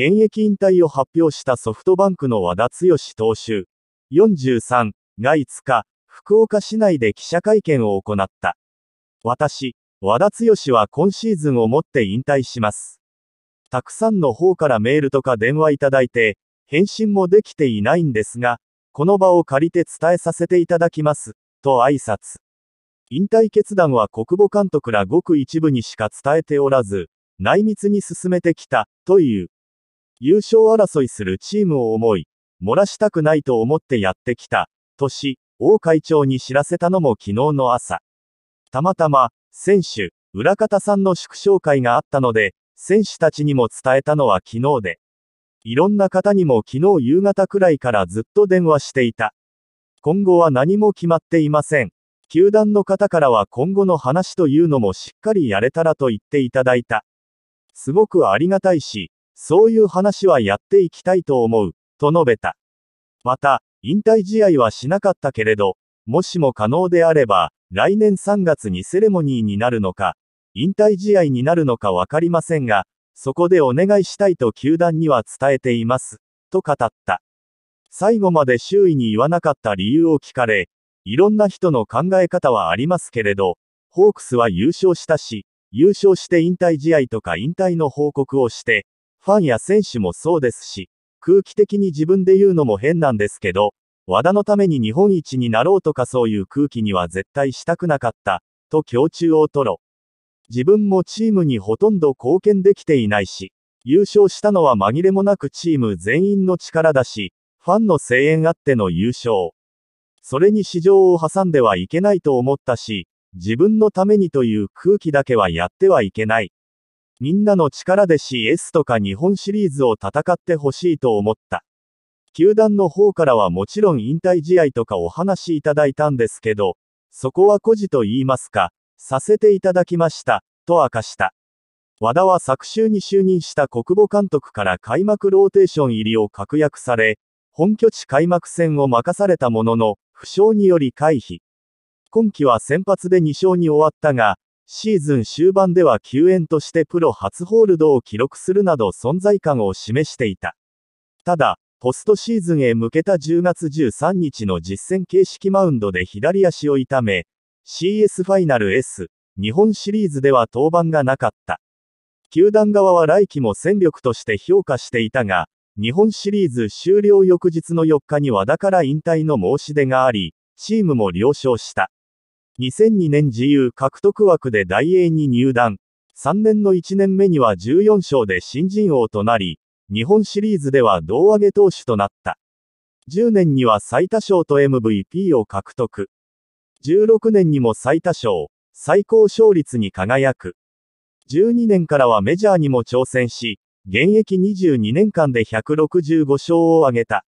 現役引退を発表したソフトバンクの和田剛投手43が5日、福岡市内で記者会見を行った。私、和田剛は今シーズンをもって引退します。たくさんの方からメールとか電話いただいて、返信もできていないんですが、この場を借りて伝えさせていただきます、と挨拶。引退決断は国母監督らごく一部にしか伝えておらず、内密に進めてきた、という。優勝争いするチームを思い、漏らしたくないと思ってやってきた、とし、王会長に知らせたのも昨日の朝。たまたま、選手、裏方さんの祝勝会があったので、選手たちにも伝えたのは昨日で。いろんな方にも昨日夕方くらいからずっと電話していた。今後は何も決まっていません。球団の方からは今後の話というのもしっかりやれたらと言っていただいた。すごくありがたいし、そういう話はやっていきたいと思う、と述べた。また、引退試合はしなかったけれど、もしも可能であれば、来年3月にセレモニーになるのか、引退試合になるのかわかりませんが、そこでお願いしたいと球団には伝えています、と語った。最後まで周囲に言わなかった理由を聞かれ、いろんな人の考え方はありますけれど、ホークスは優勝したし、優勝して引退試合とか引退の報告をして、ファンや選手もそうですし、空気的に自分で言うのも変なんですけど、和田のために日本一になろうとかそういう空気には絶対したくなかった、と胸中を吐露。自分もチームにほとんど貢献できていないし、優勝したのは紛れもなくチーム全員の力だし、ファンの声援あっての優勝。それに市場を挟んではいけないと思ったし、自分のためにという空気だけはやってはいけない。みんなの力で CS とか日本シリーズを戦ってほしいと思った。球団の方からはもちろん引退試合とかお話いただいたんですけど、そこは孤児と言いますか、させていただきました、と明かした。和田は昨週に就任した国母監督から開幕ローテーション入りを確約され、本拠地開幕戦を任されたものの、負傷により回避。今季は先発で2勝に終わったが、シーズン終盤では救援としてプロ初ホールドを記録するなど存在感を示していた。ただ、ポストシーズンへ向けた10月13日の実戦形式マウンドで左足を痛め、CS ファイナル S、日本シリーズでは登板がなかった。球団側は来季も戦力として評価していたが、日本シリーズ終了翌日の4日に和田から引退の申し出があり、チームも了承した。2002年自由獲得枠で大英に入団。3年の1年目には14勝で新人王となり、日本シリーズでは胴上げ投手となった。10年には最多勝と MVP を獲得。16年にも最多勝、最高勝率に輝く。12年からはメジャーにも挑戦し、現役22年間で165勝を挙げた。